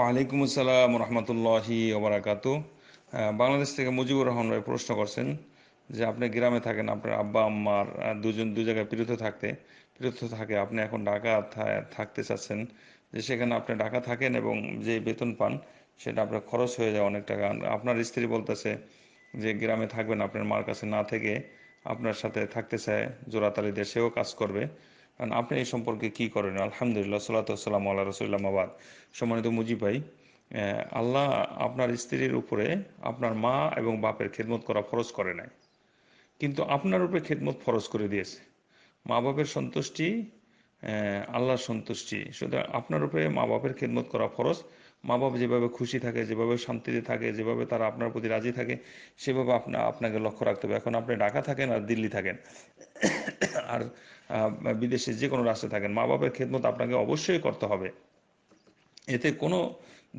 ওয়ালাইকুম আসসালাম রহমতুল্লাহি ওবরাকাত বাংলাদেশ থেকে মুজিবুর রহমান ভাই প্রশ্ন করছেন যে আপনি গ্রামে থাকেন আপনার আব্বা আম্মার দুজন দু জায়গায় পৃথক থাকতে পৃথক থাকে আপনি এখন ঢাকা থাকতে চাচ্ছেন যে সেখানে আপনি ঢাকা থাকেন এবং যে বেতন পান সেটা আপনার খরচ হয়ে যায় অনেক টাকা আপনার স্ত্রী বলতেছে যে গ্রামে থাকবেন আপনার মার কাছে না থেকে আপনার সাথে থাকতে চায় জোড়াতালিতে সেও কাজ করবে কারণ আপনি এই সম্পর্কে কি করেন আলহামদুলিল্লাহ সাল্লাতাম আল্লাহ রসুল্লামাবাদ সম্মানিত মুজিব ভাই আল্লাহ আপনার স্ত্রীর উপরে আপনার মা এবং বাপের খেদমত করা ফরজ করে নাই কিন্তু আপনার উপরে খেদমত ফরজ করে দিয়েছে মা বাপের সন্তুষ্টি আল্লাহর সন্তুষ্টি সুতরাং আপনার উপরে মা বাপের খেদমত করা ফরজ মা বাবা যেভাবে খুশি থাকে যেভাবে শান্তিতে থাকে যেভাবে তারা আপনার প্রতি রাজি থাকে সেভাবে আপনা আপনাকে লক্ষ্য রাখতে হবে এখন আপনি ঢাকা থাকেন আর দিল্লি থাকেন আর বিদেশে যে কোনো রাষ্ট্রে থাকেন মা বাবার খেদমত আপনাকে অবশ্যই করতে হবে এতে কোনো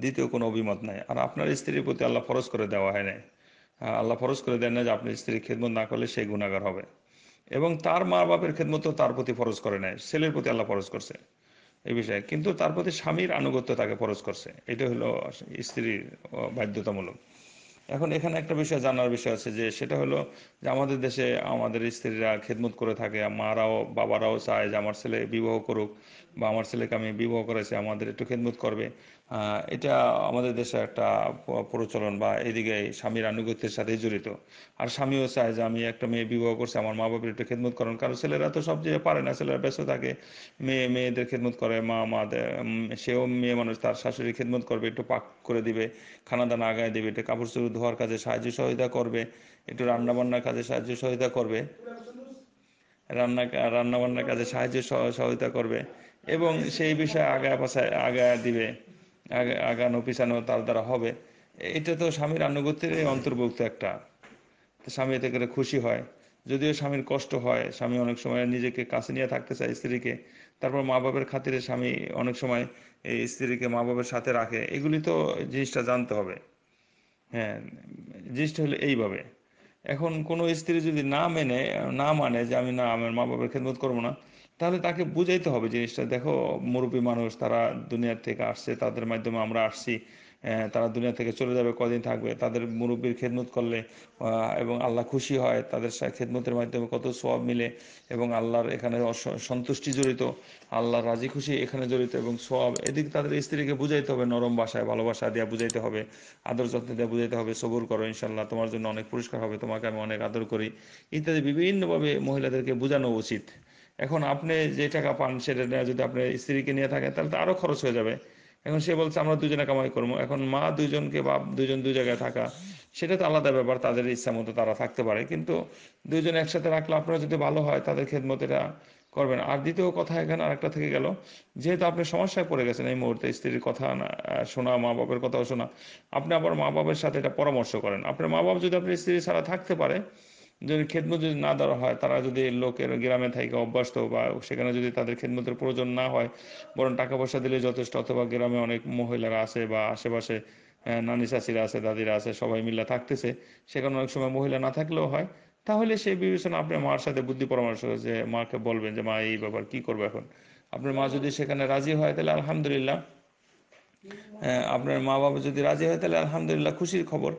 দ্বিতীয় কোনো অভিমত নাই আর আপনার স্ত্রীর প্রতি আল্লাহ ফরজ করে দেওয়া হয় নাই আল্লাহ ফরজ করে দেন না যে আপনি স্ত্রীর খেদমত না করলে সেই গুণাগার হবে এবং তার মা বাপের খেদমত তার প্রতি ফরজ করে নেয় ছেলের প্রতি আল্লাহ ফরজ করছে এই বিষয়ে কিন্তু তার প্রতি স্বামীর আনুগত্য তাকে খরচ করছে এটা হলো স্ত্রীর বাধ্যতামূলক এখন এখানে একটা বিষয় জানার বিষয় আছে যে সেটা হলো যে আমাদের দেশে আমাদের স্ত্রীরা খেদমত করে থাকে মারাও বাবারাও চায় যে আমার ছেলে বিবাহ করুক বা আমার ছেলেকে আমি বিবাহ করেছি আমাদের একটু খেদমত করবে এটা আমাদের দেশে একটা প্রচলন বা এদিকে স্বামীর আনুগত্যের সাথে জড়িত আর স্বামীও চায় যে আমি একটা মেয়ে বিবাহ করছি আমার মা বাবার একটু খেদমত করেন কারণ ছেলেরা তো সব যে পারে না ছেলেরা ব্যস্ত থাকে মেয়ে মেয়েদের খেদমত করে মা মাদের সেও মেয়ে মানুষ তার শাশুড়ি খেদমত করবে একটু পাক করে দিবে খানা দানা আগায় দেবে একটু কাপড় চোপড় ধোয়ার কাজে সাহায্য সহযোগিতা করবে একটু রান্নাবান্নার কাজে সাহায্য সহযোগিতা করবে রান্না রান্নাবান্নার কাজে সাহায্য সহযোগিতা করবে এবং সেই বিষয়ে আগায় পাশায় আগায় দিবে আগানো পিছানো তার দ্বারা হবে এটা তো স্বামীর আনুগত্যের অন্তর্ভুক্ত একটা স্বামী এতে করে খুশি হয় যদিও স্বামীর কষ্ট হয় স্বামী অনেক সময় নিজেকে কাছে নিয়ে থাকতে চায় স্ত্রীকে তারপর মা বাবার খাতিরে স্বামী অনেক সময় এই স্ত্রীকে মা বাবার সাথে রাখে এগুলি তো জিনিসটা জানতে হবে হ্যাঁ জিনিসটা হলো এইভাবে এখন কোনো স্ত্রী যদি না মেনে না মানে যে আমি না আমার মা বাবার খেদমত করবো না তাহলে তাকে বুঝাইতে হবে জিনিসটা দেখো মুরব্বী মানুষ তারা দুনিয়ার থেকে আসছে তাদের মাধ্যমে আমরা আসছি তারা দুনিয়া থেকে চলে যাবে কদিন থাকবে তাদের মুরব্বীর খেদমত করলে এবং আল্লাহ খুশি হয় তাদের খেদমতের মাধ্যমে কত সব মিলে এবং আল্লাহর এখানে সন্তুষ্টি জড়িত আল্লাহ রাজি খুশি এখানে জড়িত এবং সব এদিক তাদের স্ত্রীকে বুঝাইতে হবে নরম ভাষায় ভালোবাসা দেওয়া বুঝাইতে হবে আদর যত্ন দেওয়া বুঝাইতে হবে সবুর করো ইনশাল্লাহ তোমার জন্য অনেক পুরস্কার হবে তোমাকে আমি অনেক আদর করি ইত্যাদি বিভিন্নভাবে মহিলাদেরকে বোঝানো উচিত এখন আপনি যে টাকা পান সেটা যদি আপনি স্ত্রীকে নিয়ে থাকেন তাহলে তো আরও খরচ হয়ে যাবে এখন সে বলছে আমরা দুজনে কামাই করবো এখন মা দুজনকে বাপ দুজন দু জায়গায় থাকা সেটা তো আলাদা ব্যাপার তাদের ইচ্ছা মতো তারা থাকতে পারে কিন্তু দুজন একসাথে রাখলে আপনারা যদি ভালো হয় তাদের খেদমত এটা করবেন আর দ্বিতীয় কথা এখানে আরেকটা থেকে গেল যেহেতু আপনি সমস্যায় পড়ে গেছেন এই মুহূর্তে স্ত্রীর কথা শোনা মা বাবার কথাও শোনা আপনি আবার মা বাবার সাথে এটা পরামর্শ করেন আপনার মা বাবা যদি আপনার স্ত্রী ছাড়া থাকতে পারে যদি খেদমত যদি না দেওয়া হয় তারা যদি লোকের গ্রামে থেকে অভ্যস্ত বা সেখানে যদি তাদের খেদমতের প্রয়োজন না হয় বরং টাকা পয়সা দিলে যথেষ্ট অথবা গ্রামে অনেক মহিলারা আছে বা আশেপাশে নানি চাষিরা আছে দাদিরা আছে সবাই মিলে থাকতেছে সেখানে অনেক সময় মহিলা না থাকলেও হয় তাহলে সেই বিবেচনা আপনি মার সাথে বুদ্ধি পরামর্শ যে মাকে বলবেন যে মা এই ব্যাপার কি করবো এখন আপনার মা যদি সেখানে রাজি হয় তাহলে আলহামদুলিল্লাহ আপনার মা বাবা যদি রাজি হয় তাহলে আলহামদুলিল্লাহ খুশির খবর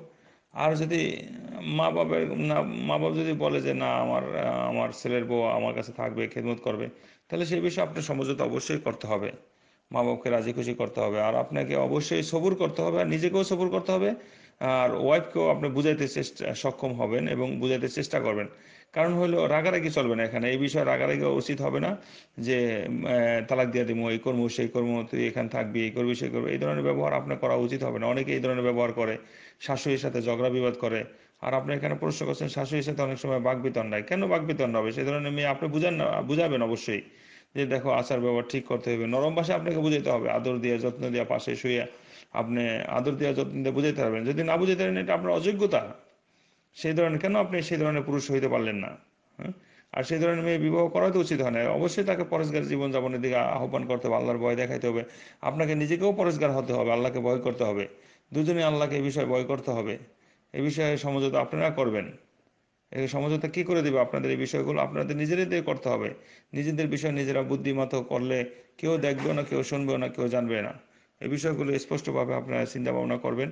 আর যদি মা বাবা না মা বাবা যদি বলে যে না আমার আমার ছেলের বউ আমার কাছে থাকবে খেদমত করবে তাহলে সেই বিষয়ে আপনার সমঝোতা অবশ্যই করতে হবে মা বাবাকে রাজি খুশি করতে হবে আর আপনাকে অবশ্যই সবুর করতে হবে আর নিজেকেও সবুর করতে হবে আর ওয়াইফকেও আপনি বুঝাইতে চেষ্টা সক্ষম হবেন এবং বুঝাইতে চেষ্টা করবেন কারণ হলো রাগারাগি চলবে না এখানে এই বিষয়ে রাগারাগি উচিত হবে না যে তালাক দিয়ে দিবো এই কর্ম সেই কর্ম তুই এখানে থাকবি এই করবি সেই করবি এই ধরনের ব্যবহার আপনার করা উচিত হবে না অনেকে এই ধরনের ব্যবহার করে শাশুড়ির সাথে ঝগড়া বিবাদ করে আর আপনি এখানে প্রশ্ন করছেন শাশুড়ির সাথে অনেক সময় বাকবিতণ্ডায় কেন বাকবিতণ্ড হবে সেই ধরনের মেয়ে আপনি বুঝান না বুঝাবেন অবশ্যই যে দেখো আচার ব্যবহার ঠিক করতে হবে নরম ভাষা আপনাকে বুঝাইতে হবে আদর দিয়ে যত্ন দেওয়া পাশে শুয়ে আপনি আদর দেওয়া যত্ন দিয়ে বুঝাইতে পারবেন যদি না বুঝাইতে পারেন এটা আপনার অযোগ্যতা সেই ধরনের কেন আপনি সেই ধরনের পুরুষ হইতে পারলেন না হ্যাঁ? আর সেই ধরনের মেয়ে বিবাহ করা তো উচিত হয় না অবশ্যই তাকে পরস্কার জীবনযাপনের দিকে আহ্বান করতে হবে আল্লাহর ভয় দেখাইতে হবে আপনাকে নিজেকেও পরস্কার হতে হবে আল্লাহকে ভয় করতে হবে দুজনে আল্লাহকে এই বিষয়ে ভয় করতে হবে এ বিষয়ে সমঝোতা আপনারা করবেন এই সমঝোতা কি করে দেবে আপনাদের এই বিষয়গুলো আপনাদের নিজেদের করতে হবে নিজেদের বিষয় নিজেরা বুদ্ধিমতো করলে কেউ দেখবেও না কেউ শুনবেও না কেউ জানবে না এই বিষয়গুলো স্পষ্টভাবে আপনারা চিন্তা ভাবনা করবেন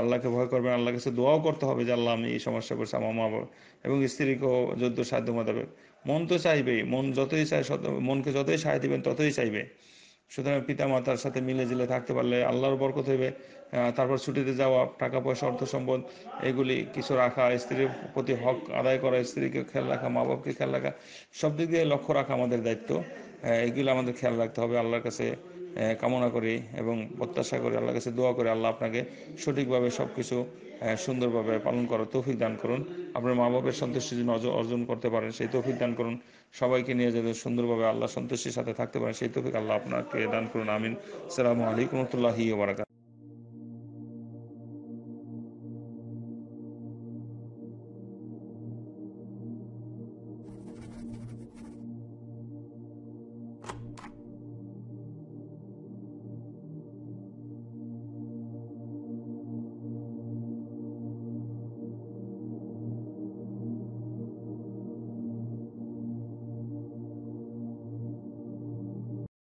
আল্লাহকে ভয় করবেন আল্লাহ কাছে দোয়াও করতে হবে যে আল্লাহ আমি এই সমস্যা করছি আমার মা বাবা এবং স্ত্রীকেও যদ্য সাধ্য মতাবে মন তো চাইবেই মন যতই চাই মনকে যতই সাহায্য দেবেন ততই চাইবে সুতরাং পিতা মাতার সাথে মিলে জুলে থাকতে পারলে আল্লাহর বরকত হইবে তারপর ছুটিতে যাওয়া টাকা পয়সা অর্থ সম্পদ এগুলি কিছু রাখা স্ত্রীর প্রতি হক আদায় করা স্ত্রীকে খেয়াল রাখা মা বাপকে খেয়াল রাখা সব দিক দিয়ে লক্ষ্য রাখা আমাদের দায়িত্ব এগুলো আমাদের খেয়াল রাখতে হবে আল্লাহর কাছে কামনা করি এবং প্রত্যাশা করি আল্লাহ কাছে দোয়া করে আল্লাহ আপনাকে সঠিকভাবে সব কিছু সুন্দরভাবে পালন করার তৌফিক দান করুন আপনার মা বাবার সন্তুষ্টি যেন অর্জন করতে পারেন সেই তৌফিক দান করুন সবাইকে নিয়ে যেন সুন্দরভাবে আল্লাহ সন্তুষ্টির সাথে থাকতে পারেন সেই তৌফিক আল্লাহ আপনাকে দান করুন আমিন সালামু আলাইকুম রহমতুল্লাহি বারাকাত